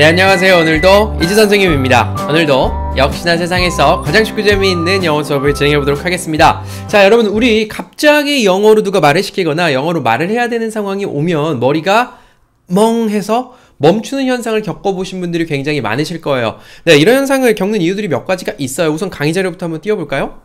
네 안녕하세요 오늘도 이지 선생님입니다 오늘도 역시나 세상에서 가장 쉽고 재미있는 영어 수업을 진행해 보도록 하겠습니다 자 여러분 우리 갑자기 영어로 누가 말을 시키거나 영어로 말을 해야 되는 상황이 오면 머리가 멍해서 멈추는 현상을 겪어보신 분들이 굉장히 많으실 거예요 네 이런 현상을 겪는 이유들이 몇 가지가 있어요 우선 강의 자료부터 한번 띄워볼까요?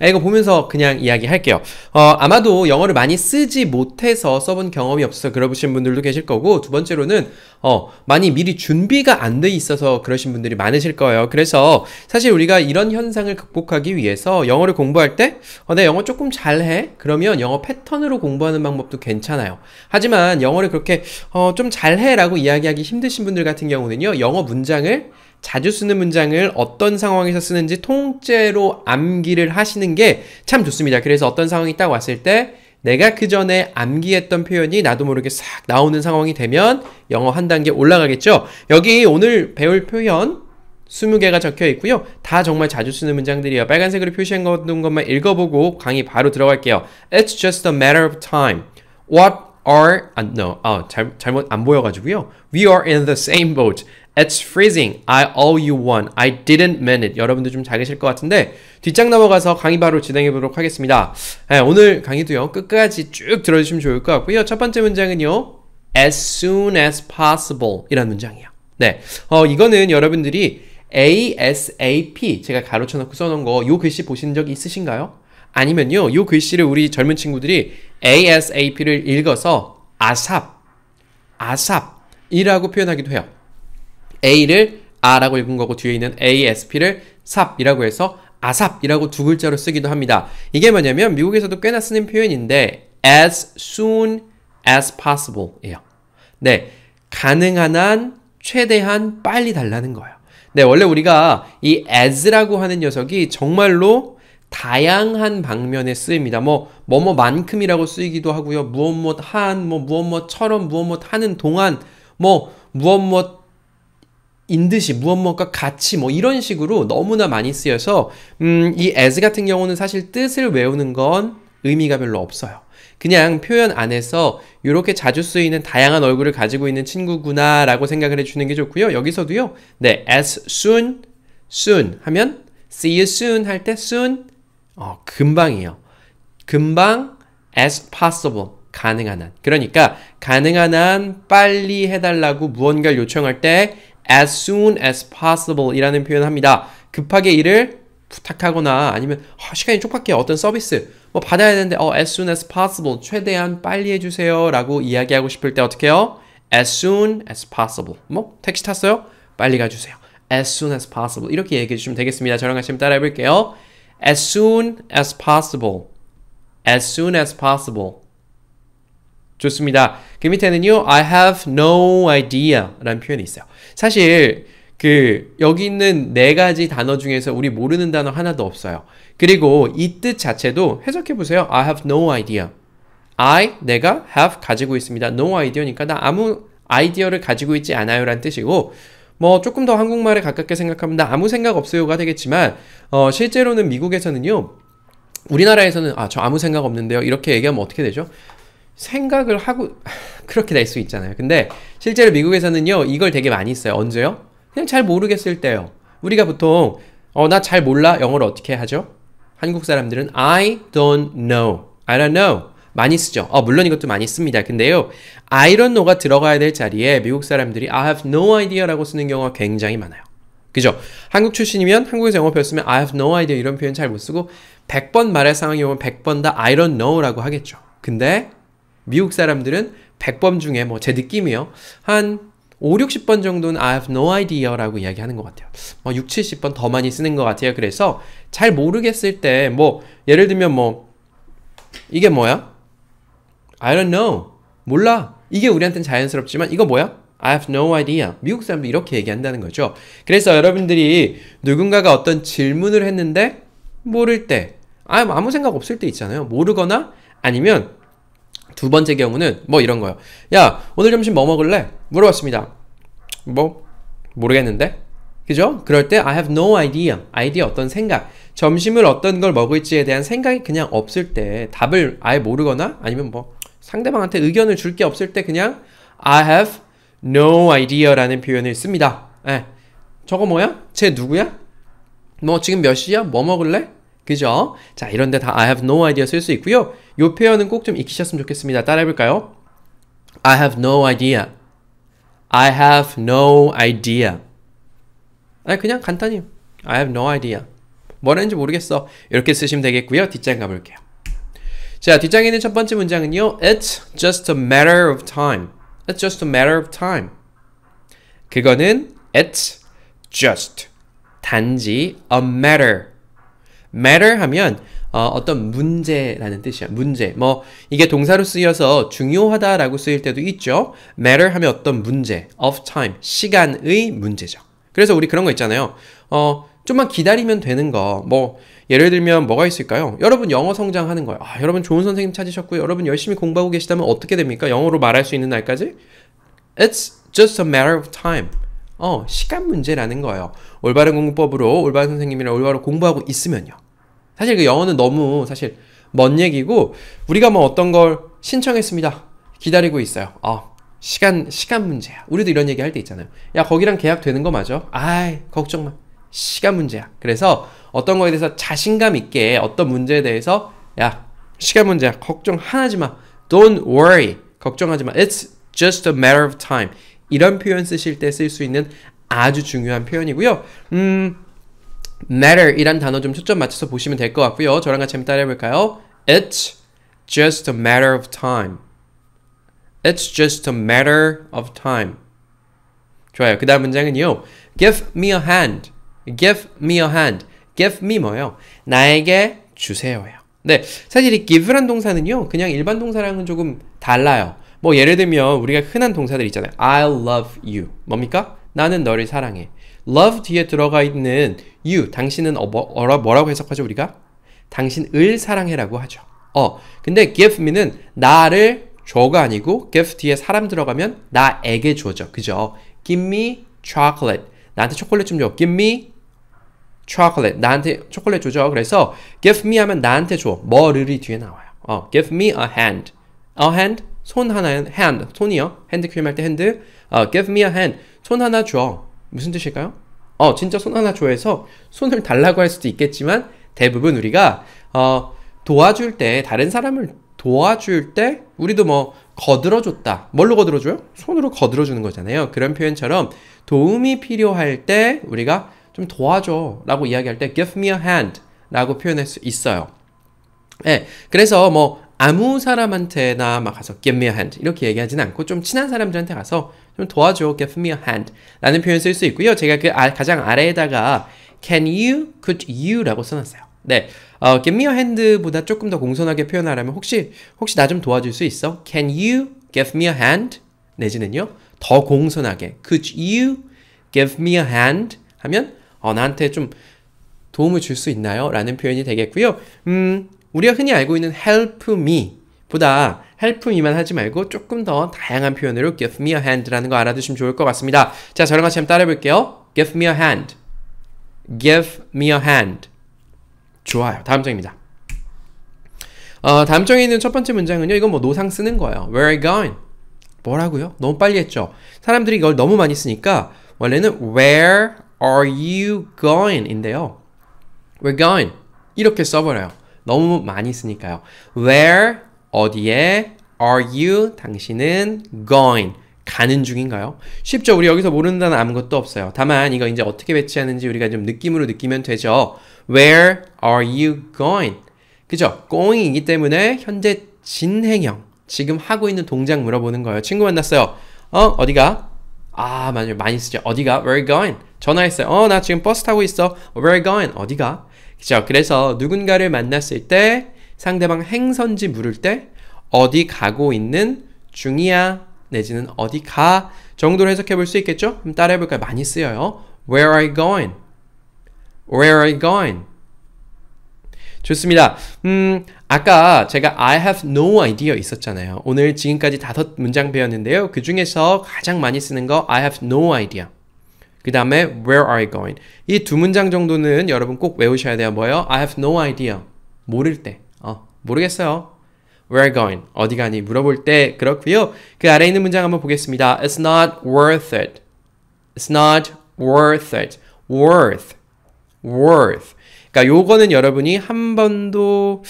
이거 보면서 그냥 이야기할게요. 어, 아마도 영어를 많이 쓰지 못해서 써본 경험이 없어서 그러신 분들도 계실 거고 두 번째로는 어, 많이 미리 준비가 안 돼 있어서 그러신 분들이 많으실 거예요. 그래서 사실 우리가 이런 현상을 극복하기 위해서 영어를 공부할 때 어, 내 네, 영어 조금 잘해? 그러면 영어 패턴으로 공부하는 방법도 괜찮아요. 하지만 영어를 그렇게 어, 좀 잘해라고 이야기하기 힘드신 분들 같은 경우는요. 영어 문장을 자주 쓰는 문장을 어떤 상황에서 쓰는지 통째로 암기를 하시는 게 참 좋습니다. 그래서 어떤 상황이 딱 왔을 때 내가 그 전에 암기했던 표현이 나도 모르게 싹 나오는 상황이 되면 영어 한 단계 올라가겠죠. 여기 오늘 배울 표현 20개가 적혀 있고요. 다 정말 자주 쓰는 문장들이에요. 빨간색으로 표시한 것만 읽어보고 강의 바로 들어갈게요. It's just a matter of time. What are, 아, no, 아, 잘, 잘못 안 보여가지고요. We are in the same boat. It's freezing. I owe you one. I didn't mean it. 여러분도 좀잘 계실 것 같은데 뒷장 넘어가서 강의 바로 진행해 보도록 하겠습니다. 네, 오늘 강의도요. 끝까지 쭉 들어주시면 좋을 것 같고요. 첫 번째 문장은요. As soon as possible 이라는 문장이에요. 네, 어, 이거는 여러분들이 ASAP 제가 가로쳐 놓고 써놓은 거요 글씨 보신 적 있으신가요? 아니면요. 요 글씨를 우리 젊은 친구들이 ASAP를 읽어서 아삽, 아삽이라고 표현하기도 해요. A를 A라고 읽은 거고 뒤에 있는 ASP를 삽이라고 해서 아삽이라고 두 글자로 쓰기도 합니다. 이게 뭐냐면 미국에서도 꽤나 쓰는 표현인데 as soon as possible예요. 네, 가능한 한 최대한 빨리 달라는 거예요. 네, 원래 우리가 이 as라고 하는 녀석이 정말로 다양한 방면에 쓰입니다. 뭐 뭐 뭐만큼이라고 쓰이기도 하고요. 무엇 무엇 한뭐 무엇 무엇처럼 무엇 무엇 하는 동안 뭐 무엇 무엇 인 듯이 무엇무엇과 같이 뭐 이런 식으로 너무나 많이 쓰여서 음, 이 as 같은 경우는 사실 뜻을 외우는 건 의미가 별로 없어요. 그냥 표현 안에서 이렇게 자주 쓰이는 다양한 얼굴을 가지고 있는 친구구나라고 생각을 해주는 게 좋고요. 여기서도요. 네, as soon, soon 하면 see you soon 할 때 soon 어, 금방이에요. 금방 as possible 가능한 한. 그러니까 가능한 한 빨리 해달라고 무언가를 요청할 때 as soon as possible 이라는 표현을 합니다. 급하게 일을 부탁하거나 아니면 어, 시간이 촉박해 어떤 서비스 뭐 받아야 되는데 어, as soon as possible 최대한 빨리 해주세요 라고 이야기하고 싶을 때 어떻게 해요? as soon as possible 뭐 택시 탔어요? 빨리 가주세요. as soon as possible 이렇게 얘기해 주시면 되겠습니다. 저랑 같이 따라해 볼게요. as soon as possible as soon as possible 좋습니다. 그 밑에는요, I have no idea 라는 표현이 있어요. 사실, 그, 여기 있는 네 가지 단어 중에서 우리 모르는 단어 하나도 없어요. 그리고 이 뜻 자체도 해석해 보세요. I have no idea. I, 내가 have 가지고 있습니다. no idea니까 나 아무 아이디어를 가지고 있지 않아요 라는 뜻이고, 뭐 조금 더 한국말에 가깝게 생각하면 나 아무 생각 없어요가 되겠지만, 어, 실제로는 미국에서는요, 우리나라에서는 아, 저 아무 생각 없는데요. 이렇게 얘기하면 어떻게 되죠? 생각을 하고 그렇게 될 수 있잖아요. 근데 실제로 미국에서는요 이걸 되게 많이 써요. 언제요? 그냥 잘 모르겠을 때요. 우리가 보통 어 나 잘 몰라 영어를 어떻게 하죠? 한국 사람들은 I don't know, I don't know 많이 쓰죠. 어, 물론 이것도 많이 씁니다. 근데요, I don't know가 들어가야 될 자리에 미국 사람들이 I have no idea라고 쓰는 경우가 굉장히 많아요. 그죠? 한국 출신이면 한국에서 영어 배웠으면 I have no idea 이런 표현 잘 못 쓰고 100번 말할 상황이 오면 100번 다 I don't know라고 하겠죠. 근데 미국 사람들은 100번 중에 뭐 제 느낌이요. 한 5, 60번 정도는 I have no idea 라고 이야기하는 것 같아요. 뭐 6, 70번 더 많이 쓰는 것 같아요. 그래서 잘 모르겠을 때 뭐 예를 들면 뭐 이게 뭐야? I don't know. 몰라. 이게 우리한테는 자연스럽지만 이거 뭐야? I have no idea. 미국 사람도 이렇게 얘기한다는 거죠. 그래서 여러분들이 누군가가 어떤 질문을 했는데 모를 때, 아, 아무 생각 없을 때 있잖아요. 모르거나 아니면 두 번째 경우는 뭐 이런 거요. 예 야, 오늘 점심 뭐 먹을래? 물어봤습니다. 뭐 모르겠는데. 그죠? 그럴 때 I have no idea. 아이디어 어떤 생각. 점심을 어떤 걸 먹을지에 대한 생각이 그냥 없을 때 답을 아예 모르거나 아니면 뭐 상대방한테 의견을 줄 게 없을 때 그냥 I have no idea라는 표현을 씁니다. 예. 저거 뭐야? 쟤 누구야? 뭐 지금 몇 시야? 뭐 먹을래? 그죠? 자, 이런데 다 I have no idea 쓸 수 있고요. 요 표현은 꼭 좀 익히셨으면 좋겠습니다. 따라해 볼까요? I have no idea. I have no idea. 아니 그냥 간단히 I have no idea. 뭐라는지 모르겠어. 이렇게 쓰시면 되겠고요. 뒷장 가볼게요. 자, 뒷장에 있는 첫 번째 문장은요. It's just a matter of time. It's just a matter of time. 그거는 it's just 단지 a matter matter 하면 어, 떤 문제라는 뜻이야. 문제. 뭐 이게 동사로 쓰여서 중요하다라고 쓰일 때도 있죠. matter 하면 어떤 문제, of time, 시간의 문제죠. 그래서 우리 그런 거 있잖아요. 어, 좀만 기다리면 되는 거. 뭐 예를 들면 뭐가 있을까요? 여러분 영어 성장하는 거예요. 아, 여러분 좋은 선생님 찾으셨고요. 여러분 열심히 공부하고 계시다면 어떻게 됩니까? 영어로 말할 수 있는 날까지? It's just a matter of time. 어, 시간 문제라는 거예요. 올바른 공부법으로 올바른 선생님이랑 올바로 공부하고 있으면요. 사실 그 영어는 너무 사실 먼 얘기고 우리가 뭐 어떤 걸 신청했습니다. 기다리고 있어요. 어, 시간 시간 문제야. 우리도 이런 얘기 할 때 있잖아요. 야 거기랑 계약되는 거 맞아? 아이 걱정 마. 시간 문제야. 그래서 어떤 거에 대해서 자신감 있게 어떤 문제에 대해서 야 시간 문제야. 걱정 하나지 마. Don't worry. 걱정하지 마. It's just a matter of time. 이런 표현 쓰실 때 쓸 수 있는 아주 중요한 표현이고요. 음, matter 이란 단어 좀 초점 맞춰서 보시면 될 것 같고요. 저랑 같이 한번 따라해 볼까요? It's just a matter of time. It's just a matter of time. 좋아요. 그 다음 문장은요. Give me a hand. Give me a hand. Give me 뭐요? 나에게 주세요요 네, 사실 이 give란 동사는요. 그냥 일반 동사랑은 조금 달라요. 뭐 예를 들면 우리가 흔한 동사들 있잖아요. I love you. 뭡니까? 나는 너를 사랑해. love 뒤에 들어가 있는 you 당신은 어, 뭐, 뭐라고 해석하죠 우리가? 당신을 사랑해라고 하죠. 어 근데 give me는 나를 줘가 아니고 give 뒤에 사람 들어가면 나에게 줘죠. 그죠? give me chocolate 나한테 초콜릿 좀 줘. give me chocolate 나한테 초콜릿 줘죠. 그래서 give me 하면 나한테 줘. 뭐를이 뒤에 나와요. 어 give me a hand a hand 손 하나는 hand 손이요. 핸드크림 할 때 핸드 어, give me a hand 손 하나 줘. 무슨 뜻일까요? 어 진짜 손 하나 줘해서 손을 달라고 할 수도 있겠지만 대부분 우리가 어 도와줄 때 다른 사람을 도와줄 때 우리도 뭐 거들어줬다 뭘로 거들어줘요? 손으로 거들어주는 거잖아요 그런 표현처럼 도움이 필요할 때 우리가 좀 도와줘 라고 이야기할 때 give me a hand 라고 표현할 수 있어요 예, 네, 그래서 뭐 아무 사람한테나 막 가서 give me a hand 이렇게 얘기하진 않고 좀 친한 사람들한테 가서 좀 도와줘 give me a hand 라는 표현 쓸수 있고요. 제가 그 아, 가장 아래에다가 can you, could you 라고 써놨어요. 네, 어, give me a hand보다 조금 더 공손하게 표현하려면 혹시 혹시 나 좀 도와줄 수 있어? Can you give me a hand? 내지는요 더 공손하게 could you give me a hand? 하면 어, 나한테 좀 도움을 줄 수 있나요? 라는 표현이 되겠고요. 음, 우리가 흔히 알고 있는 help me 보다 help me만 하지 말고 조금 더 다양한 표현으로 give me a hand라는 거 알아두시면 좋을 것 같습니다. 자, 저랑 같이 한번 따라해 볼게요. give me a hand. give me a hand. 좋아요. 다음 장입니다. 어, 다음 장에 있는 첫 번째 문장은요. 이건 뭐 노상 쓰는 거예요. Where are you going? 뭐라고요? 너무 빨리 했죠. 사람들이 이걸 너무 많이 쓰니까 원래는 where are you going? 인데요. we're going. 이렇게 써버려요. 너무 많이 쓰니까요. Where 어디에 are you 당신은 going 가는 중인가요? 쉽죠. 우리 여기서 모른다는 아무것도 없어요. 다만 이거 이제 어떻게 배치하는지 우리가 좀 느낌으로 느끼면 되죠. Where are you going? 그죠? going이기 때문에 현재 진행형 지금 하고 있는 동작 물어보는 거예요. 친구 만났어요. 어 어디가? 아 맞아요. 많이 쓰죠. 어디가? Where are you going? 전화했어요. 어나 지금 버스 타고 있어. Where are you going? 어디가? 그죠? 그래서 누군가를 만났을 때 상대방 행선지 물을 때 어디 가고 있는 중이야 내지는 어디 가 정도로 해석해 볼 수 있겠죠? 그럼 따라해 볼까요? 많이 쓰여요. Where are you going? Where are you going? 좋습니다. 음, 아까 제가 I have no idea 있었잖아요. 오늘 지금까지 다섯 문장 배웠는데요. 그 중에서 가장 많이 쓰는 거 I have no idea. 그 다음에 where are you going? 이 두 문장 정도는 여러분 꼭 외우셔야 돼요. 뭐요? I have no idea. 모를 때. 어, 모르겠어요. Where are you going? 어디 가니? 물어볼 때 그렇고요. 그 아래 있는 문장 한번 보겠습니다. It's not worth it. It's not worth it. worth worth 그러니까 요거는 여러분이 한 번도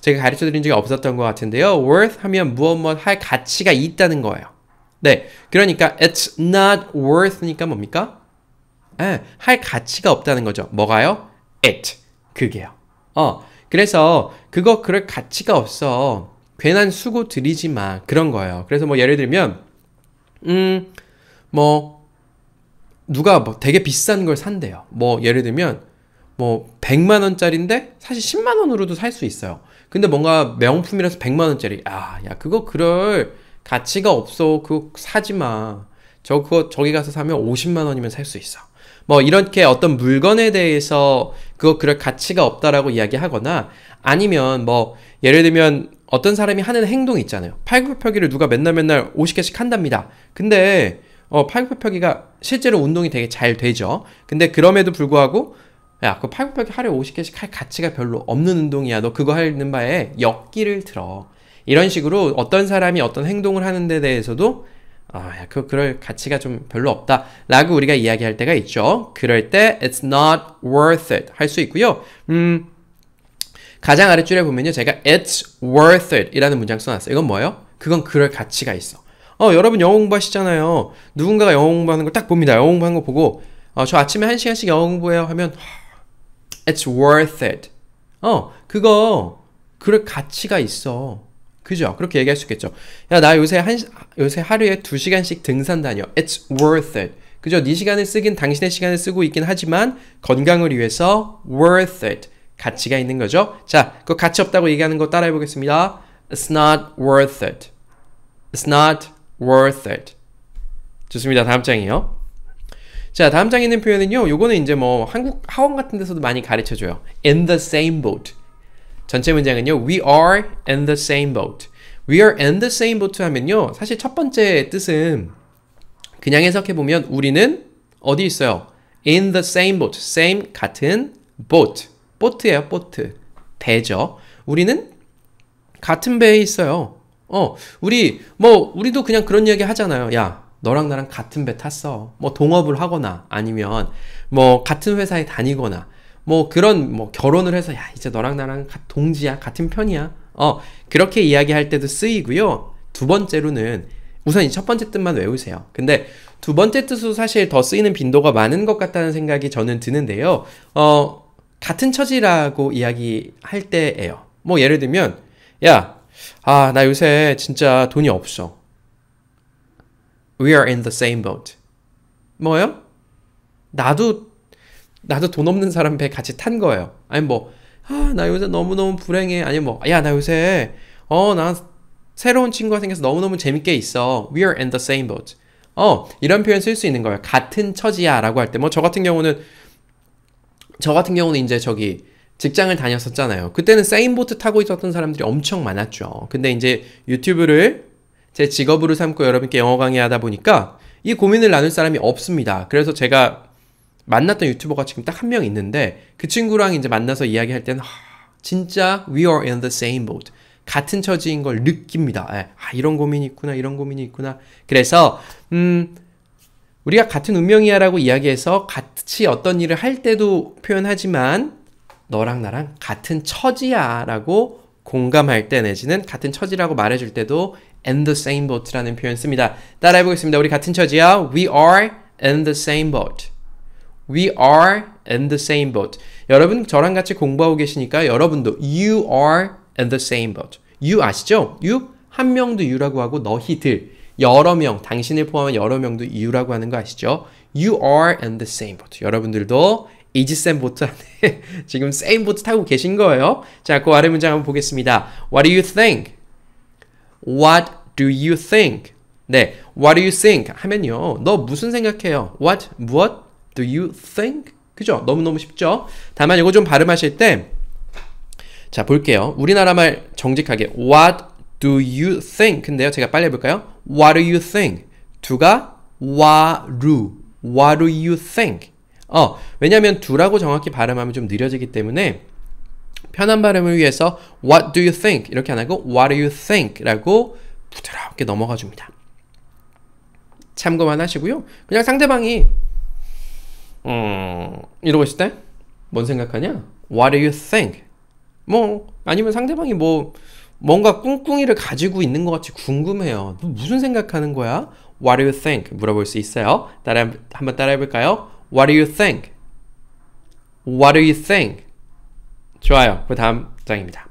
제가 가르쳐 드린 적이 없었던 것 같은데요. worth 하면 무엇 무할 가치가 있다는 거예요. 네. 그러니까 it's not worth니까 뭡니까? 아, 할 가치가 없다는 거죠. 뭐가요? it. 그게요. 어, 그래서 그거 그럴 가치가 없어. 괜한 수고 들이지 마. 그런 거예요. 그래서 뭐 예를 들면, 음, 뭐, 누가 뭐 되게 비싼 걸 산대요. 뭐 예를 들면, 뭐 100만 원짜리인데 사실 10만 원으로도 살 수 있어요. 근데 뭔가 명품이라서 100만 원짜리. 아, 야 그거 그럴 가치가 없어. 그거 사지 마. 저 그거 저기 가서 사면 50만 원이면 살 수 있어. 뭐 이렇게 어떤 물건에 대해서 그거 그럴 가치가 없다라고 이야기하거나 아니면 뭐 예를 들면 어떤 사람이 하는 행동이 있잖아요. 팔굽혀펴기를 누가 맨날 맨날 50개씩 한답니다. 근데 어, 팔굽혀펴기가 실제로 운동이 되게 잘 되죠. 근데 그럼에도 불구하고 야, 그 팔굽혀펴기 하루에 50개씩 할 가치가 별로 없는 운동이야. 너 그거 하는 바에 역기를 들어. 이런 식으로 어떤 사람이 어떤 행동을 하는 데 대해서도 아, 그 그럴 가치가 좀 별로 없다라고 우리가 이야기할 때가 있죠. 그럴 때 it's not worth it 할 수 있고요. 음, 가장 아래줄에 보면요, 제가 it's worth it이라는 문장 써놨어요. 이건 뭐예요? 그건 그럴 가치가 있어. 어, 여러분 영어 공부하시잖아요. 누군가가 영어 공부하는 걸 딱 봅니다. 영어 공부한 거 보고 어, 저 아침에 한 시간씩 영어 공부해요 하면 it's worth it. 어, 그거 그럴 가치가 있어. 그죠? 그렇게 얘기할 수 있겠죠. 야, 나 요새 한, 요새 하루에 2시간씩 등산 다녀. It's worth it. 그죠? 네 시간을 쓰긴 당신의 시간을 쓰고 있긴 하지만 건강을 위해서 worth it. 가치가 있는 거죠. 자, 그 가치 없다고 얘기하는 거 따라해 보겠습니다. It's not worth it. It's not worth it. 좋습니다. 다음 장이요. 자, 다음 장에 있는 표현은요. 요거는 이제 뭐 한국 학원 같은 데서도 많이 가르쳐 줘요. In the same boat. 전체 문장은요. We are in the same boat. We are in the same boat 하면요. 사실 첫 번째 뜻은 그냥 해석해보면 우리는 어디 있어요? In the same boat. same 같은 boat. 보트예요, 보트. 배죠. 우리는 같은 배에 있어요. 어, 우리 뭐 우리도 그냥 그런 이야기 하잖아요. 야, 너랑 나랑 같은 배 탔어. 뭐 동업을 하거나 아니면 뭐 같은 회사에 다니거나 뭐 그런 뭐 결혼을 해서 야, 이제 너랑 나랑 동지야, 같은 편이야. 어, 그렇게 이야기할 때도 쓰이고요. 두 번째로는 우선 이 첫 번째 뜻만 외우세요. 근데 두 번째 뜻도 사실 더 쓰이는 빈도가 많은 것 같다는 생각이 저는 드는데요. 어, 같은 처지라고 이야기할 때예요. 뭐 예를 들면 야, 아, 나 요새 진짜 돈이 없어. We are in the same boat. 뭐요? 나도 나도 돈 없는 사람 배 같이 탄 거예요. 아니 뭐 아, 나 요새 너무너무 불행해. 아니면 뭐, 야, 나 요새, 어, 나 새로운 친구가 생겨서 너무너무 재밌게 있어. We are in the same boat. 어, 이런 표현 쓸 수 있는 거예요. 같은 처지야. 라고 할 때. 뭐, 저 같은 경우는, 저 같은 경우는 이제 저기, 직장을 다녔었잖아요. 그때는 세인보트 타고 있었던 사람들이 엄청 많았죠. 근데 이제 유튜브를 제 직업으로 삼고 여러분께 영어 강의하다 보니까 이 고민을 나눌 사람이 없습니다. 그래서 제가 만났던 유튜버가 지금 딱 한 명 있는데 그 친구랑 이제 만나서 이야기할 때는 진짜 we are in the same boat. 같은 처지인 걸 느낍니다. 예. 아, 이런 고민이 있구나, 이런 고민이 있구나. 그래서, 음, 우리가 같은 운명이야라고 이야기해서 같이 어떤 일을 할 때도 표현하지만, 너랑 나랑 같은 처지야 라고 공감할 때 내지는 같은 처지라고 말해줄 때도 in the same boat라는 표현 씁니다. 따라해보겠습니다. 우리 같은 처지야. We are in the same boat. We are in the same boat. 여러분 저랑 같이 공부하고 계시니까 여러분도 you are in the same boat. you 아시죠? you 한 명도 you라고 하고 너희들 여러 명, 당신을 포함한 여러 명도 you라고 하는 거 아시죠? you are in the same boat. 여러분들도 이지쌤 보트 안에 지금 same boat 타고 계신 거예요. 자, 그 아래 문장 한번 보겠습니다. What do you think? What do you think? 네, what do you think? 하면요. 너 무슨 생각해요? What, 무엇? Do you think? 그죠? 너무너무 쉽죠? 다만 이거 좀 발음하실 때, 자, 볼게요. 우리나라 말 정직하게. What do you think? 근데요, 제가 빨리 해볼까요? What do you think? 두가 와루. What do you think? 어, 왜냐면 두라고 정확히 발음하면 좀 느려지기 때문에 편한 발음을 위해서 What do you think? 이렇게 안 하고 What do you think? 라고 부드럽게 넘어가 줍니다. 참고만 하시고요. 그냥 상대방이 음, 이러고 있을 때 뭔 생각하냐? What do you think? 뭐 아니면 상대방이 뭐 뭔가 꿍꿍이를 가지고 있는 것 같이 궁금해요. 무슨 생각하는 거야? What do you think? 물어볼 수 있어요. 따라 한번 따라해 볼까요? What do you think? What do you think? 좋아요. 그 다음 장입니다.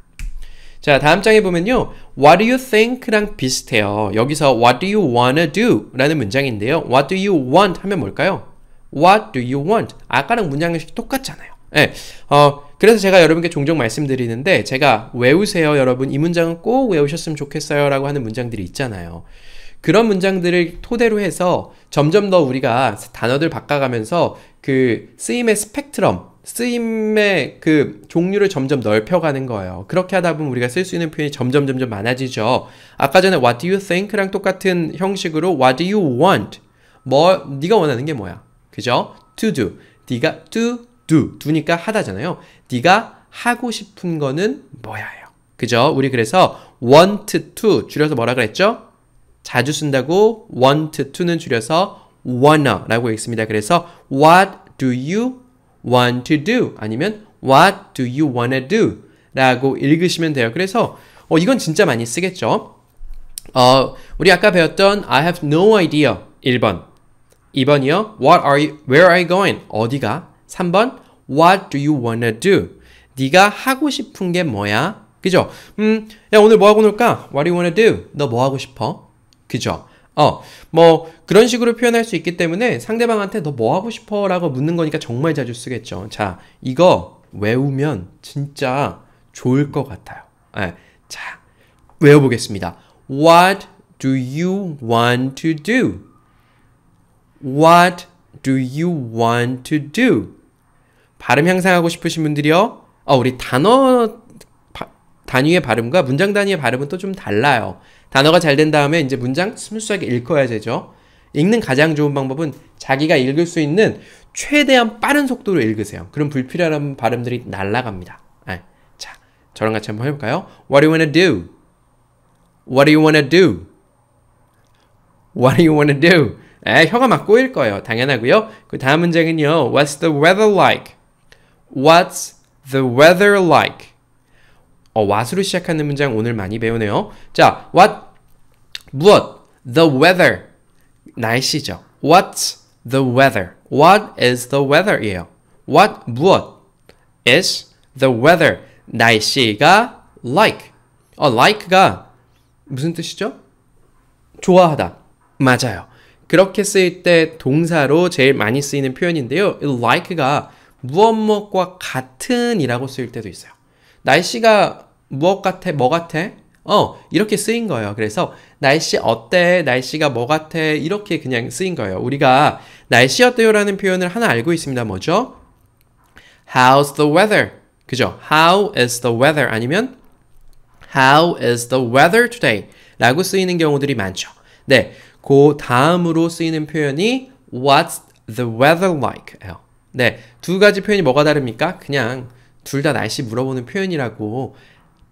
자, 다음 장에 보면요. What do you think랑 비슷해요. 여기서 what do you wanna do? 라는 문장인데요. What do you want 하면 뭘까요? What do you want? 아까랑 문장 형식 똑같잖아요. 예. 어, 그래서 제가 여러분께 종종 말씀드리는데 제가 외우세요 여러분 이 문장은 꼭 외우셨으면 좋겠어요 라고 하는 문장들이 있잖아요. 그런 문장들을 토대로 해서 점점 더 우리가 단어들 바꿔가면서 그 쓰임의 스펙트럼, 쓰임의 그 종류를 점점 넓혀가는 거예요. 그렇게 하다 보면 우리가 쓸 수 있는 표현이 점점 점점 많아지죠. 아까 전에 what do you think랑 똑같은 형식으로 what do you want? 뭐 네가 원하는 게 뭐야? 그죠? to do. 네가 to do. d 니까 하다잖아요. 네가 하고 싶은 거는 뭐야요 그죠? 우리 그래서 want to 줄여서 뭐라 그랬죠? 자주 쓴다고 want to는 줄여서 wanna라고 읽습니다. 그래서 what do you want to do 아니면 what do you wanna do 라고 읽으시면 돼요. 그래서 어, 이건 진짜 많이 쓰겠죠. 어, 우리 아까 배웠던 I have no idea 1번 2번이요. What are you, where are you going? 어디가? 3번. What do you wanna do? 네가 하고 싶은 게 뭐야? 그죠? 음, 야, 오늘 뭐 하고 놀까? What do you wanna do? 너 뭐 하고 싶어? 그죠? 어, 뭐, 그런 식으로 표현할 수 있기 때문에 상대방한테 너 뭐 하고 싶어? 라고 묻는 거니까 정말 자주 쓰겠죠. 자, 이거 외우면 진짜 좋을 것 같아요. 네. 자, 외워보겠습니다. What do you want to do? What do you want to do? 발음 향상하고 싶으신 분들이요. 어, 우리 단어 바, 단위의 발음과 문장 단위의 발음은 또 좀 달라요. 단어가 잘 된 다음에 이제 문장 스무스하게 읽어야 되죠. 읽는 가장 좋은 방법은 자기가 읽을 수 있는 최대한 빠른 속도로 읽으세요. 그럼 불필요한 발음들이 날아갑니다 아, 자, 저랑 같이 한번 해볼까요? What do you wanna do? What do you wanna do? What do you wanna do? 에, 혀가 막 꼬일 거예요. 당연하고요. 그 다음 문장은요. What's the weather like? What's the weather like? 어, what으로 시작하는 문장 오늘 많이 배우네요. 자, what 무엇? The weather 날씨죠. What's the weather? What is the weather이에요. What 무엇 is the weather? 날씨가 like. 어, like가 무슨 뜻이죠? 좋아하다. 맞아요. 그렇게 쓰일 때 동사로 제일 많이 쓰이는 표현인데요. like가 무엇 무엇과 같은이라고 쓰일 때도 있어요. 날씨가 무엇 같아? 뭐 같아? 어, 이렇게 쓰인 거예요. 그래서 날씨 어때? 날씨가 뭐 같아? 이렇게 그냥 쓰인 거예요. 우리가 날씨 어때요라는 표현을 하나 알고 있습니다. 뭐죠? How's the weather? 그죠? How is the weather? 아니면 How is the weather today? 라고 쓰이는 경우들이 많죠. 네. 그 다음으로 쓰이는 표현이 What's the weather like? 예요. 네, 두 가지 표현이 뭐가 다릅니까? 그냥 둘 다 날씨 물어보는 표현이라고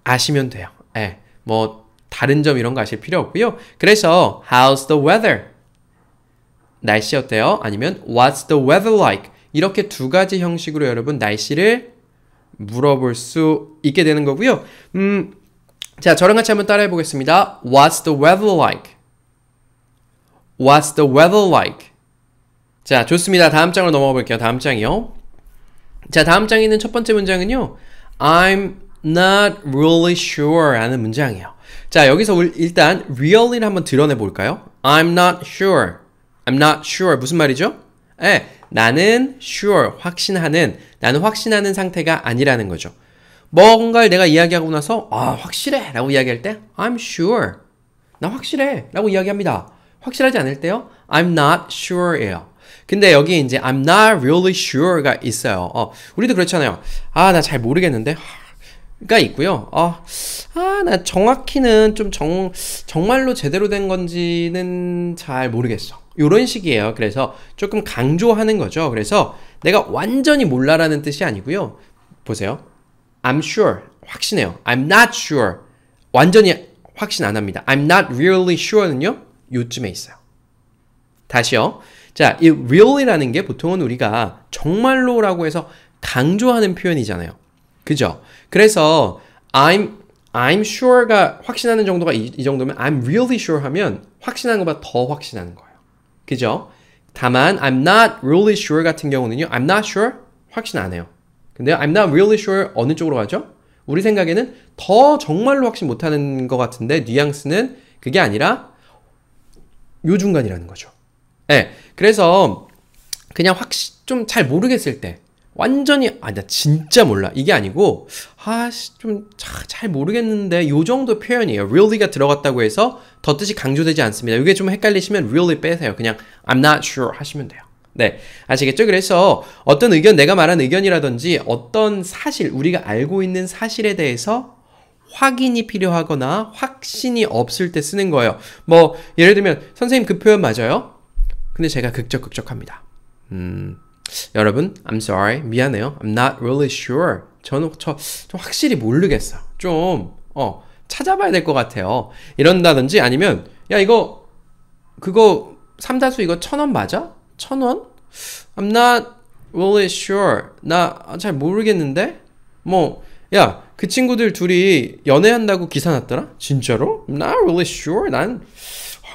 아시면 돼요. 예, 네, 뭐 다른 점 이런 거 아실 필요 없고요. 그래서 How's the weather? 날씨 어때요? 아니면 What's the weather like? 이렇게 두 가지 형식으로 여러분 날씨를 물어볼 수 있게 되는 거고요. 음, 자, 저랑 같이 한번 따라해 보겠습니다. What's the weather like? What's the weather like? 자, 좋습니다. 다음 장으로 넘어가 볼게요. 다음 장이요. 자, 다음 장에 있는 첫 번째 문장은요. I'm not really sure 라는 문장이에요. 자, 여기서 일단 really를 한번 드러내 볼까요? I'm not sure. I'm not sure. 무슨 말이죠? 예, 나는 sure, 확신하는, 나는 확신하는 상태가 아니라는 거죠. 뭔가를 내가 이야기하고 나서 아, 확실해 라고 이야기할 때 I'm sure. 나 확실해 라고 이야기합니다. 확실하지 않을 때요. I'm not sure예요. 근데 여기 이제 I'm not really sure가 있어요. 어, 우리도 그렇잖아요. 아, 나 잘 모르겠는데. 가 있고요. 어, 아, 나 정확히는 좀 정, 정말로 제대로 된 건지는 잘 모르겠어. 이런 식이에요. 그래서 조금 강조하는 거죠. 그래서 내가 완전히 몰라라는 뜻이 아니고요. 보세요. I'm sure. 확신해요. I'm not sure. 완전히 확신 안 합니다. I'm not really sure는요. 요쯤에 있어요. 다시요. 자, 이 real이라는 게 보통은 우리가 정말로라고 해서 강조하는 표현이잖아요. 그죠? 그래서 I'm I'm sure가 확신하는 정도가 이, 이 정도면 I'm really sure 하면 확신한 것보다 더 확신하는 거예요. 그죠? 다만 I'm not really sure 같은 경우는요. I'm not sure 확신 안 해요. 근데 I'm not really sure 어느 쪽으로 가죠? 우리 생각에는 더 정말로 확신 못하는 것 같은데 뉘앙스는 그게 아니라 요 중간이라는 거죠. 예. 네, 그래서 그냥 확실 좀잘 모르겠을 때 완전히 아나 진짜 몰라 이게 아니고 아 좀 잘 모르겠는데 요 정도 표현이에요 really가 들어갔다고 해서 더 뜻이 강조되지 않습니다 이게 좀 헷갈리시면 really 빼세요 그냥 I'm not sure 하시면 돼요 네 아시겠죠 그래서 어떤 의견 내가 말한 의견이라든지 어떤 사실 우리가 알고 있는 사실에 대해서 확인이 필요하거나 확신이 없을 때 쓰는 거예요. 뭐 예를 들면 선생님 그 표현 맞아요? 근데 제가 극적극적합니다. 음, 여러분 I'm sorry 미안해요. I'm not really sure. 저는 저, 저 확실히 모르겠어. 좀 어, 찾아봐야 될 것 같아요. 이런다든지 아니면 야 이거 그거 삼다수 이거 천 원 맞아? 천 원? I'm not really sure. 나 잘 모르겠는데? 뭐, 야, 그 친구들 둘이 연애한다고 기사 났더라? 진짜로? Not really sure. 난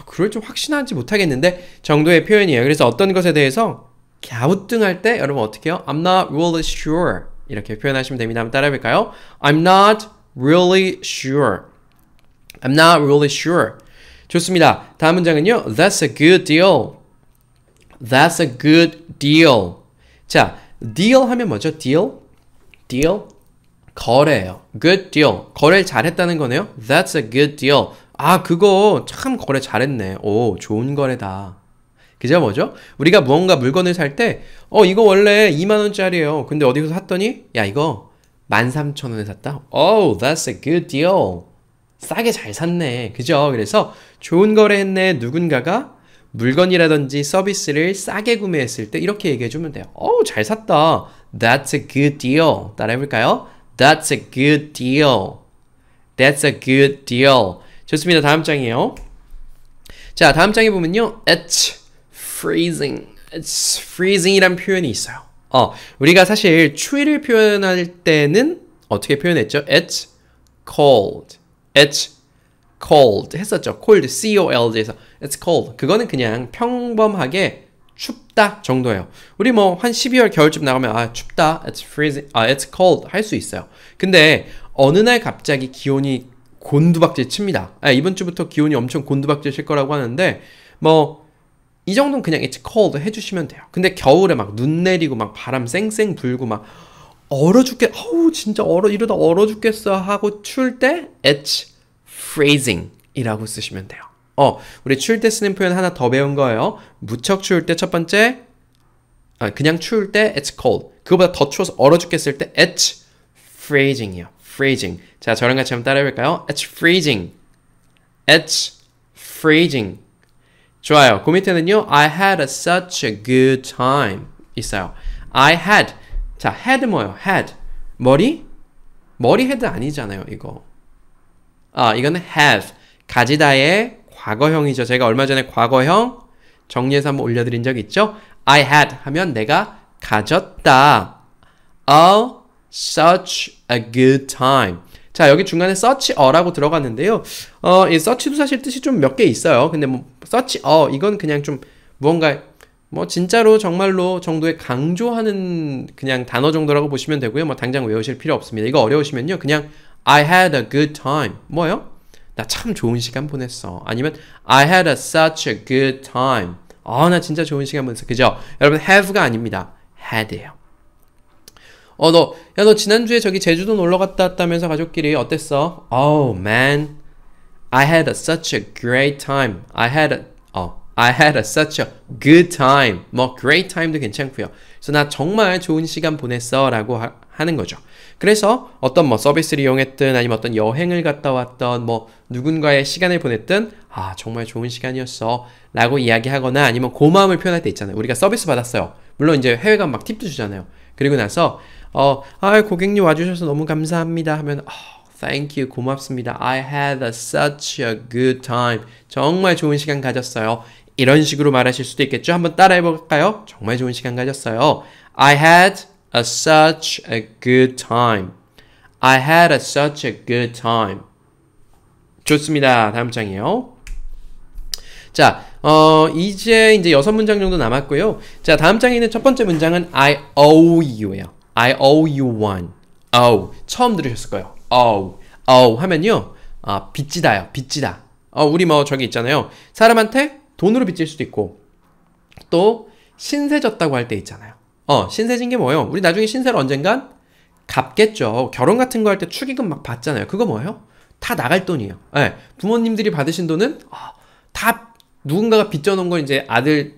그럴 좀 확신하지 못하겠는데 정도의 표현이에요. 그래서 어떤 것에 대해서 갸우뚱할 때 여러분 어떻게 해요? I'm not really sure 이렇게 표현하시면 됩니다. 한번 따라해볼까요? I'm not really sure. I'm not really sure. 좋습니다. 다음 문장은요. That's a good deal. That's a good deal. 자, deal 하면 뭐죠? deal? deal? 거래예요. Good deal. 거래 를 잘했다는 거네요. That's a good deal. 아, 그거 참 거래 잘했네. 오, 좋은 거래다. 그죠 뭐죠? 우리가 무언가 물건을 살 때, 어, 이거 원래 2만원짜리예요. 근데 어디서 샀더니, 야, 이거 13,000원에 샀다. Oh, that's a good deal. 싸게 잘 샀네. 그죠? 그래서 좋은 거래했네. 누군가가 물건이라든지 서비스를 싸게 구매했을 때 이렇게 얘기해 주면 돼요. 어우, 잘 샀다. That's a good deal. 따라해 볼까요? That's a good deal. That's a good deal. 좋습니다. 다음 장이에요. 자, 다음 장에 보면요. It's freezing. It's freezing이란 표현이 있어요. 어, 우리가 사실 추위를 표현할 때는 어떻게 표현했죠? It's cold. It's cold 했었죠. cold, C-O-L-D에서 it's cold. 그거는 그냥 평범하게 춥다 정도예요. 우리 뭐 한 12월 겨울쯤 나가면 아 춥다, it's freezing, 아 it's cold 할 수 있어요. 근데 어느 날 갑자기 기온이 곤두박질 칩니다. 아, 이번 주부터 기온이 엄청 곤두박질 칠 거라고 하는데 뭐 이 정도는 그냥 it's cold 해주시면 돼요. 근데 겨울에 막 눈 내리고 막 바람 쌩쌩 불고 막 얼어 죽겠, 어우 진짜 얼어 이러다 얼어 죽겠어 하고 추울 때 it's freezing 이라고 쓰시면 돼요. 어, 우리 추울 때 쓰는 표현 하나 더 배운 거예요. 무척 추울 때 첫 번째, 아, 그냥 추울 때 it's cold. 그거보다 더 추워서 얼어 죽겠을 때 it's freezing이요. freezing. 자, 저랑 같이 한번 따라해 볼까요? it's freezing. it's freezing. 좋아요. 그 밑에는요, I had a such a good time. 있어요. I had. 자, had 뭐예요? had. 머리? 머리 head 아니잖아요, 이거. 아, 이거는 have. 가지다의 과거형이죠. 제가 얼마 전에 과거형 정리해서 한번 올려드린 적 있죠? I had 하면 내가 가졌다. Oh, such a good time. 자, 여기 중간에 search 어라고 들어갔는데요. 어, 이 s u c h 도 사실 뜻이 좀 몇 개 있어요. 근데 뭐 search 어 이건 그냥 좀 무언가 뭐 진짜로 정말로 정도의 강조하는 그냥 단어 정도라고 보시면 되고요. 뭐 당장 외우실 필요 없습니다. 이거 어려우시면요. 그냥 I had a good time. 뭐요? 나참 좋은 시간 보냈어. 아니면 I had a such a good time. 아, 나 진짜 좋은 시간 보냈어. 그죠? 여러분 have가 아닙니다. had예요. 어, 너, 야, 너 지난주에 저기 제주도 놀러 갔다 왔다면서 가족끼리 어땠어? Oh, man. I had a, such a great time. I had a, 어, I had a, such a good time. 뭐, great time도 괜찮고요 그래서 나 정말 좋은 시간 보냈어. 라고 하, 하는 거죠. 그래서 어떤 뭐 서비스를 이용했든 아니면 어떤 여행을 갔다 왔던 뭐 누군가의 시간을 보냈든 아 정말 좋은 시간이었어 라고 이야기하거나 아니면 고마움을 표현할 때 있잖아요 우리가 서비스 받았어요 물론 이제 해외 가면 막 팁도 주잖아요 그리고 나서 어, 아 고객님 와주셔서 너무 감사합니다 하면 어, Thank you. 고맙습니다. I had a such a good time. 정말 좋은 시간 가졌어요. 이런 식으로 말하실 수도 있겠죠? 한번 따라해 볼까요? 정말 좋은 시간 가졌어요. I had a such a good time. I had a such a good time. 좋습니다. 다음 장이요. 자, 어, 이제 이제 여섯 문장 정도 남았고요. 자, 다음 장에 있는 첫 번째 문장은 I owe you예요. I owe you one. owe. 처음 들으셨을 거예요. owe. owe 하면요. 아, 빚지다요. 빚지다. 어, 우리 뭐 저기 있잖아요. 사람한테 돈으로 빚질 수도 있고 또 신세 졌다고 할 때 있잖아요. 어, 신세진 게 뭐예요? 우리 나중에 신세를 언젠간 갚겠죠. 결혼 같은 거 할 때 축의금 막 받잖아요. 그거 뭐예요? 다 나갈 돈이에요. 네, 부모님들이 받으신 돈은 어, 다 누군가가 빚져놓은 걸 이제 아들,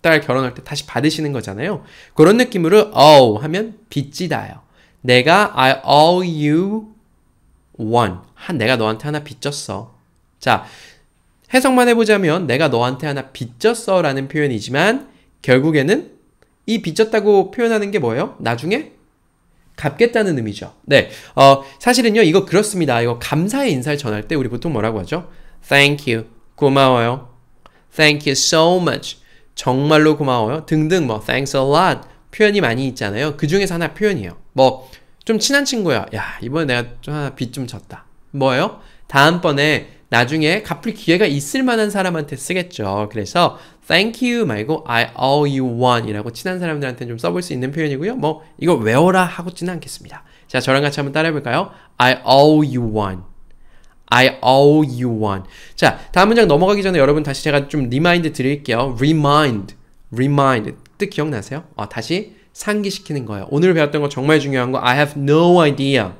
딸 결혼할 때 다시 받으시는 거잖아요. 그런 느낌으로 owe 하면 빚지다요. 내가 I owe you one. 한 내가 너한테 하나 빚졌어. 자, 해석만 해보자면 내가 너한테 하나 빚졌어라는 표현이지만 결국에는 이 빚졌다고 표현하는 게 뭐예요? 나중에 갚겠다는 의미죠. 네, 어, 사실은요, 이거 그렇습니다. 이거 감사의 인사를 전할 때 우리 보통 뭐라고 하죠? Thank you. 고마워요. Thank you so much. 정말로 고마워요. 등등 뭐 thanks a lot 표현이 많이 있잖아요. 그 중에서 하나 표현이에요. 뭐 좀 친한 친구야. 야 이번에 내가 좀 하나 빚 좀 졌다. 뭐예요? 다음번에 나중에 갚을 기회가 있을 만한 사람한테 쓰겠죠. 그래서 thank you 말고 I owe you one 이라고 친한 사람들한테 좀 써볼 수 있는 표현이고요. 뭐 이거 외워라 하고지는 않겠습니다. 자, 저랑 같이 한번 따라해볼까요? I owe you one. I owe you one. 자, 다음 문장 넘어가기 전에 여러분 다시 제가 좀 리마인드 드릴게요. remind, remind. 뜻 기억나세요? 어, 다시 상기시키는 거예요. 오늘 배웠던 거 정말 중요한 거 I have no idea.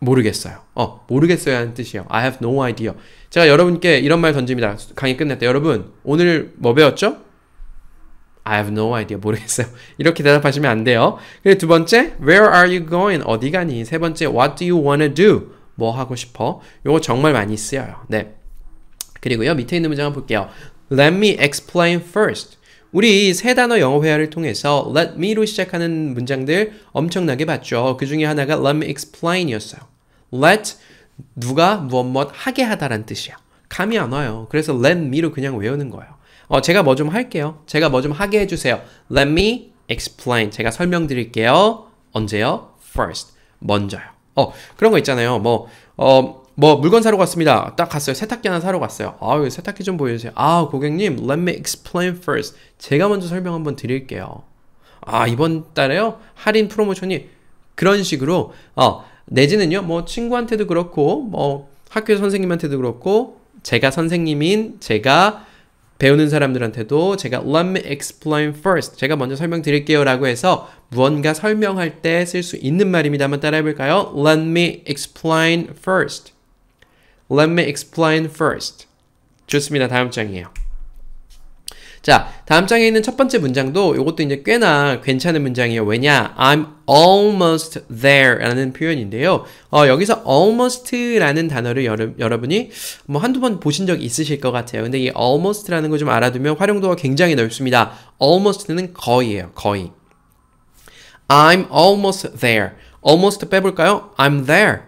모르겠어요. 어, 모르겠어요라는 뜻이에요. I have no idea. 제가 여러분께 이런 말 던집니다. 강의 끝났때 여러분 오늘 뭐 배웠죠? I have no idea. 모르겠어요. 이렇게 대답하시면 안 돼요. 그리고 두 번째, where are you going? 어디 가니? 세 번째, what do you wanna do? 뭐 하고 싶어? 요거 정말 많이 쓰여요. 네. 그리고요, 밑에 있는 문장 한번 볼게요. Let me explain first. 우리 세 단어 영어 회화를 통해서 let me로 시작하는 문장들 엄청나게 봤죠. 그 중에 하나가 let me explain이었어요. let 누가 무엇 무엇 하게 하다란 뜻이야. 감이 안 와요. 그래서 let me로 그냥 외우는 거예요. 어, 제가 뭐 좀 할게요. 제가 뭐 좀 하게 해주세요. Let me explain. 제가 설명드릴게요. 언제요? First. 먼저요. 어, 그런 거 있잖아요. 뭐, 어, 뭐 물건 사러 갔습니다. 딱 갔어요. 세탁기 하나 사러 갔어요. 아유 세탁기 좀 보여주세요. 아 고객님 let me explain first. 제가 먼저 설명 한번 드릴게요. 아 이번 달에요 할인 프로모션이 그런 식으로 어 내지는요 뭐 친구한테도 그렇고 뭐 학교 선생님한테도 그렇고 제가 선생님인 제가 배우는 사람들한테도 제가 let me explain first 제가 먼저 설명드릴게요 라고 해서 무언가 설명할 때 쓸 수 있는 말입니다만 따라해볼까요? let me explain first Let me explain first. 좋습니다. 다음 장이에요. 자, 다음 장에 있는 첫 번째 문장도 이것도 이제 꽤나 괜찮은 문장이에요. 왜냐? I'm almost there 라는 표현인데요. 어, 여기서 almost 라는 단어를 여러, 분이뭐 한두 번 보신 적 있으실 것 같아요. 근데 이 almost 라는 거 좀 알아두면 활용도가 굉장히 넓습니다. almost는 거의예요. 거의. I'm almost there. almost 빼볼까요? I'm there.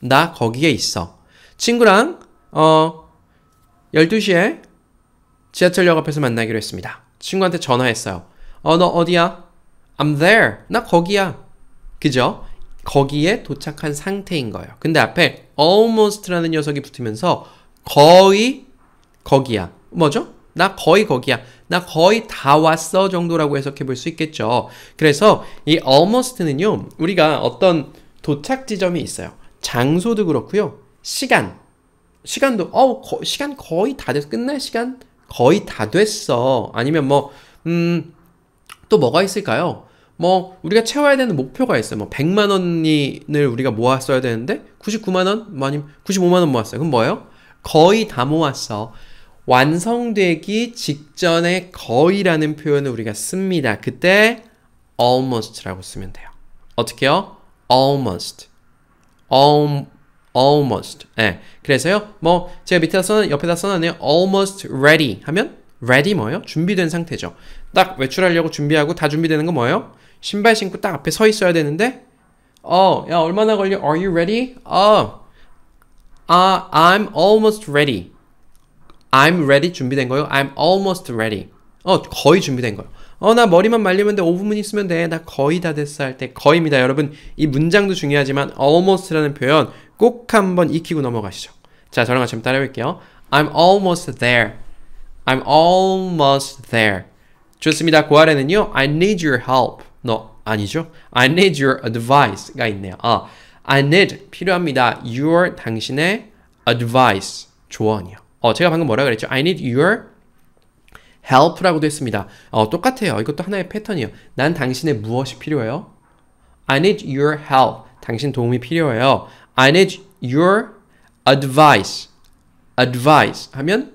나 거기에 있어. 친구랑 어 12시에 지하철역 앞에서 만나기로 했습니다. 친구한테 전화했어요. 어, 너 어디야? I'm there. 나 거기야. 그죠? 거기에 도착한 상태인 거예요. 근데 앞에 almost라는 녀석이 붙으면서 거의 거기야. 뭐죠? 나 거의 거기야. 나 거의 다 왔어 정도라고 해석해 볼 수 있겠죠. 그래서 이 almost는요. 우리가 어떤 도착 지점이 있어요. 장소도 그렇고요. 시간 시간도 어 거, 시간 거의 다 됐어 끝날 시간 거의 다 됐어 아니면 뭐음또 뭐가 있을까요? 뭐 우리가 채워야 되는 목표가 있어요. 뭐 100만 원을 우리가 모았어야 되는데 99만 원, 뭐 아니면 95만 원 모았어요. 그럼 뭐예요? 거의 다 모았어. 완성되기 직전에 거의라는 표현을 우리가 씁니다. 그때 almost라고 쓰면 돼요. 어떻게요? almost. al almost. 예. 그래서요. 뭐 제가 밑에다 써 옆에다 써놨네요. almost ready 하면 ready 뭐예요? 준비된 상태죠. 딱 외출하려고 준비하고 다 준비되는 거 뭐예요? 신발 신고 딱 앞에 서 있어야 되는데 어, 야 얼마나 걸려? Are you ready? 어. 아, I'm almost ready. I'm ready 준비된 거요. I'm almost ready. 어, 거의 준비된 거요. 어, 나 머리만 말리면 돼. 5분만 있으면 돼. 나 거의 다 됐어 할 때 거의입니다. 여러분, 이 문장도 중요하지만 almost라는 표현 꼭 한 번 익히고 넘어가시죠. 자, 저랑 같이 한번 따라해볼게요. I'm almost there. I'm almost there. 좋습니다. 그 아래는요. I need your help. 너 아니죠? I need your advice가 있네요. 아, I need 필요합니다. Your 당신의 advice 조언이요. 어, 제가 방금 뭐라 그랬죠? I need your help라고도 했습니다. 어, 똑같아요. 이것도 하나의 패턴이요난 당신의 무엇이 필요해요? I need your help. 당신 도움이 필요해요. I need your advice. advice 하면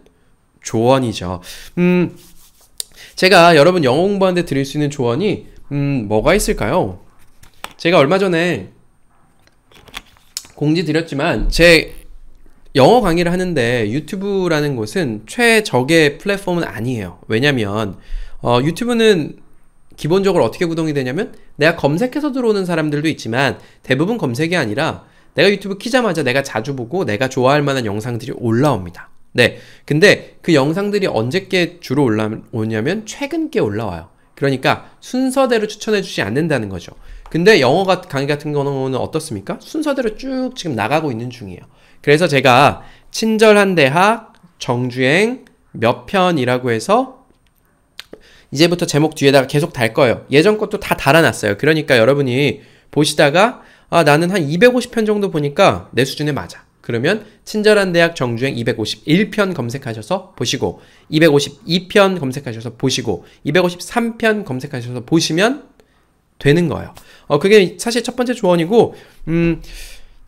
조언이죠. 음, 제가 여러분 영어 공부하는데 드릴 수 있는 조언이 음, 뭐가 있을까요? 제가 얼마 전에 공지 드렸지만 제 영어 강의를 하는데 유튜브라는 곳은 최적의 플랫폼은 아니에요. 왜냐면 어, 유튜브는 기본적으로 어떻게 구동이 되냐면 내가 검색해서 들어오는 사람들도 있지만 대부분 검색이 아니라 내가 유튜브 키자마자 내가 자주 보고 내가 좋아할 만한 영상들이 올라옵니다. 네. 근데 그 영상들이 언제께 주로 올라오냐면 최근께 올라와요. 그러니까 순서대로 추천해 주지 않는다는 거죠. 근데 영어 강의 같은 경우는 어떻습니까? 순서대로 쭉 지금 나가고 있는 중이에요. 그래서 제가 친절한 대학, 정주행, 몇 편이라고 해서 이제부터 제목 뒤에다가 계속 달 거예요. 예전 것도 다 달아놨어요. 그러니까 여러분이 보시다가 아, 나는 한 250편 정도 보니까 내 수준에 맞아. 그러면 친절한 대학 정주행 251편 검색하셔서 보시고 252편 검색하셔서 보시고 253편 검색하셔서 보시면 되는 거예요. 어, 그게 사실 첫 번째 조언이고 음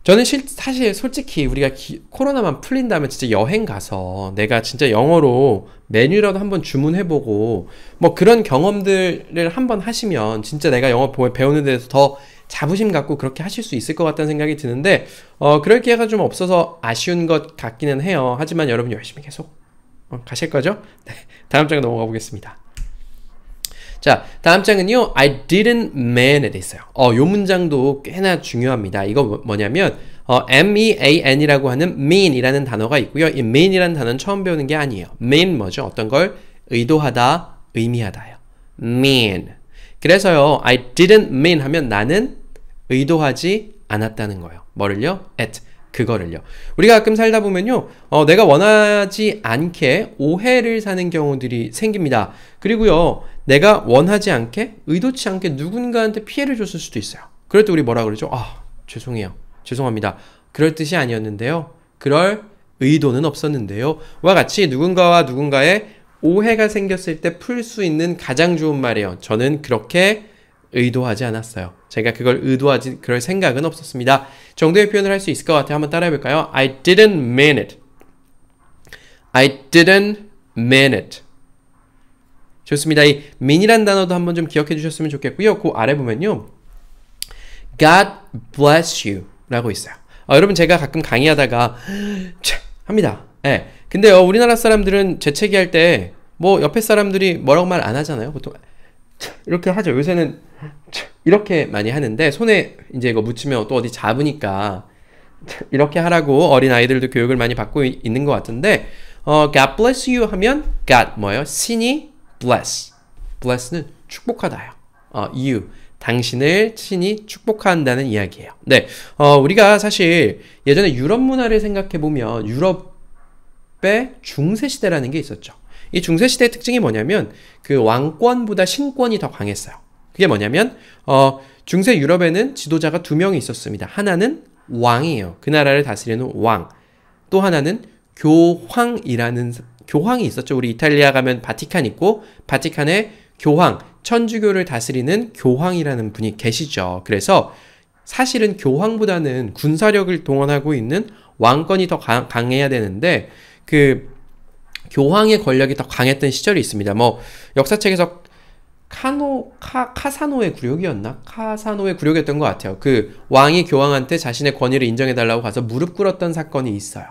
저는 실, 사실 솔직히 우리가 기, 코로나만 풀린다면 진짜 여행 가서 내가 진짜 영어로 메뉴라도 한번 주문해보고 뭐 그런 경험들을 한번 하시면 진짜 내가 영어 배우는 데서 더 자부심 갖고 그렇게 하실 수 있을 것 같다는 생각이 드는데 어, 그럴 기회가 좀 없어서 아쉬운 것 같기는 해요. 하지만 여러분 열심히 계속 어, 가실 거죠? 네, 다음 장 넘어가 보겠습니다. 자, 다음 장은요. I didn't man it 있어요. 어, 요 문장도 꽤나 중요합니다. 이거 뭐, 뭐냐면 어, M-E-A-N이라고 하는 mean이라는 단어가 있고요. 이 mean이라는 단어는 처음 배우는 게 아니에요. mean 뭐죠? 어떤 걸 의도하다, 의미하다요. mean 그래서요, I didn't mean 하면 나는 의도하지 않았다는 거예요. 뭐를요? at 그거를요. 우리가 가끔 살다 보면요, 어, 내가 원하지 않게 오해를 사는 경우들이 생깁니다. 그리고요, 내가 원하지 않게 의도치 않게 누군가한테 피해를 줬을 수도 있어요. 그럴 때 우리 뭐라 그러죠? 아, 죄송해요. 죄송합니다. 그럴 뜻이 아니었는데요. 그럴 의도는 없었는데요. 와 같이 누군가와 누군가의 오해가 생겼을 때 풀 수 있는 가장 좋은 말이에요. 저는 그렇게 의도하지 않았어요. 제가 그걸 의도하지 그럴 생각은 없었습니다. 정도의 표현을 할 수 있을 것 같아요. 한번 따라해 볼까요? I didn't mean it. I didn't mean it. 좋습니다. 이 mean이란 단어도 한번 좀 기억해 주셨으면 좋겠고요. 그 아래 보면요. God bless you 라고 있어요. 아, 여러분 제가 가끔 강의하다가 합니다. 예. 네. 근데요, 우리나라 사람들은 재채기 할 때 뭐 옆에 사람들이 뭐라고 말 안 하잖아요. 보통 이렇게 하죠. 요새는 이렇게 많이 하는데 손에 이제 이거 묻히면 또 어디 잡으니까 이렇게 하라고 어린 아이들도 교육을 많이 받고 있는 것 같은데 어, God bless you 하면 God 뭐예요? 신이 bless. bless는 축복하다요. 어, you 당신을 신이 축복한다는 이야기예요. 네, 어, 우리가 사실 예전에 유럽 문화를 생각해 보면 유럽 배 중세 시대라는 게 있었죠. 이 중세 시대의 특징이 뭐냐면 그 왕권보다 신권이 더 강했어요. 그게 뭐냐면 어 중세 유럽에는 지도자가 두 명이 있었습니다. 하나는 왕이에요. 그 나라를 다스리는 왕. 또 하나는 교황이라는 교황이 있었죠. 우리 이탈리아 가면 바티칸 있고 바티칸에 교황, 천주교를 다스리는 교황이라는 분이 계시죠. 그래서 사실은 교황보다는 군사력을 동원하고 있는 왕권이 더 강, 강해야 되는데 그 교황의 권력이 더 강했던 시절이 있습니다. 뭐 역사책에서 카노 카 카사노의 굴욕이었나 카사노의 굴욕이었던 것 같아요. 그 왕이 교황한테 자신의 권위를 인정해 달라고 가서 무릎 꿇었던 사건이 있어요.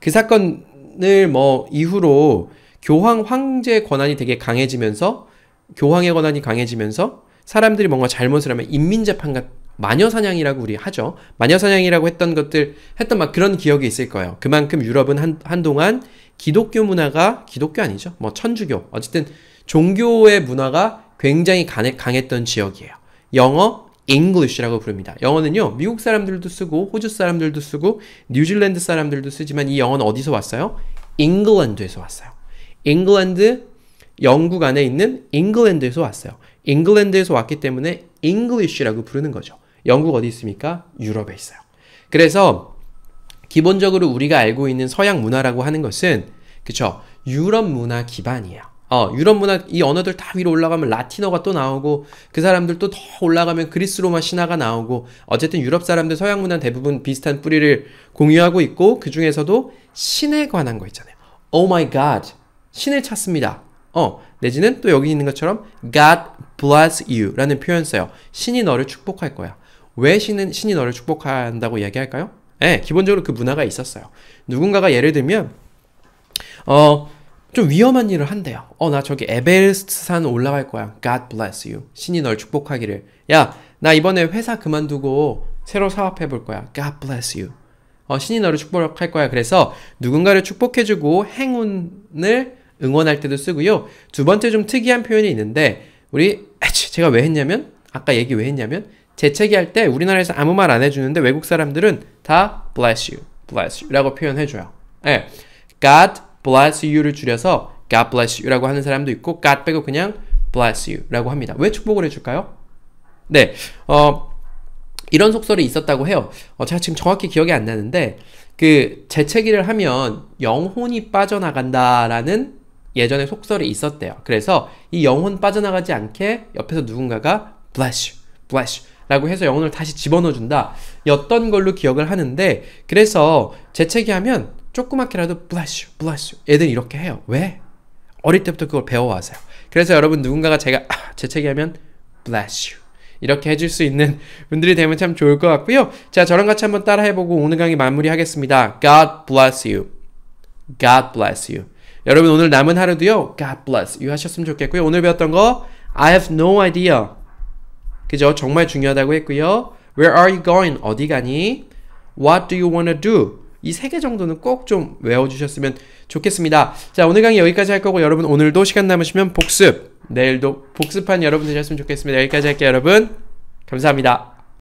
그 사건을 뭐 이후로 교황 황제 의 권한이 되게 강해지면서 교황의 권한이 강해지면서 사람들이 뭔가 잘못을 하면 인민재판 마녀 사냥이라고 우리 하죠. 마녀 사냥이라고 했던 것들 했던 막 그런 기억이 있을 거예요. 그만큼 유럽은 한, 한동안 기독교 문화가 기독교 아니죠. 뭐 천주교 어쨌든 종교의 문화가 굉장히 강해, 강했던 지역이에요. 영어 English라고 부릅니다. 영어는요, 미국 사람들도 쓰고, 호주 사람들도 쓰고, 뉴질랜드 사람들도 쓰지만 이 영어는 어디서 왔어요? 잉글랜드에서 왔어요. 잉글랜드, 영국 안에 있는 잉글랜드에서 왔어요. 잉글랜드에서 왔기 때문에 English라고 부르는 거죠. 영국 어디 있습니까? 유럽에 있어요. 그래서 기본적으로 우리가 알고 있는 서양 문화라고 하는 것은 그쵸 유럽 문화 기반이에요. 어, 유럽 문화 이 언어들 다 위로 올라가면 라틴어가 또 나오고 그 사람들 또 더 올라가면 그리스 로마 신화가 나오고 어쨌든 유럽 사람들 서양 문화 대부분 비슷한 뿌리를 공유하고 있고 그 중에서도 신에 관한 거 있잖아요. Oh my God, 신을 찾습니다. 어, 내지는 또 여기 있는 것처럼 God bless you 라는 표현 써요. 신이 너를 축복할 거야. 왜 신은, 신이 너를 축복한다고 이야기할까요? 예, 기본적으로 그 문화가 있었어요. 누군가가 예를 들면, 어, 좀 위험한 일을 한대요. 어, 나 저기 에베레스트산 올라갈 거야. God bless you. 신이 널 축복하기를. 야, 나 이번에 회사 그만두고 새로 사업해 볼 거야. God bless you. 어, 신이 너를 축복할 거야. 그래서 누군가를 축복해주고 행운을 응원할 때도 쓰고요. 두 번째 좀 특이한 표현이 있는데 우리 제가 왜 했냐면 아까 얘기 왜 했냐면 재채기 할 때 우리나라에서 아무 말 안 해주는데 외국 사람들은 다 bless you, bless you라고 표현해줘요. 예, God bless you를 줄여서 God bless you라고 하는 사람도 있고 God 빼고 그냥 bless you라고 합니다. 왜 축복을 해줄까요? 네, 어, 이런 속설이 있었다고 해요. 어, 제가 지금 정확히 기억이 안 나는데 그 재채기를 하면 영혼이 빠져나간다라는 예전에 속설이 있었대요. 그래서 이 영혼 빠져나가지 않게 옆에서 누군가가 bless you, bless you 라고 해서 영혼을 다시 집어넣어준다 였던 걸로 기억을 하는데 그래서 재채기 하면 조그맣게라도 bless you, bless you 애들 이렇게 해요. 왜? 어릴 때부터 그걸 배워와서요. 그래서 여러분 누군가가 제가 아, 재채기 하면 bless you 이렇게 해줄 수 있는 분들이 되면 참 좋을 것 같고요. 자, 저랑 같이 한번 따라해보고 오늘 강의 마무리하겠습니다. God bless you. God bless you. 여러분 오늘 남은 하루도요. God bless you 하셨으면 좋겠고요. 오늘 배웠던 거 I have no idea. 그죠? 정말 중요하다고 했고요. Where are you going? 어디 가니? What do you wanna do? 이 세 개 정도는 꼭 좀 외워주셨으면 좋겠습니다. 자, 오늘 강의 여기까지 할 거고, 여러분 오늘도 시간 남으시면 복습, 내일도 복습한 여러분 되셨으면 좋겠습니다. 여기까지 할게요, 여러분. 감사합니다.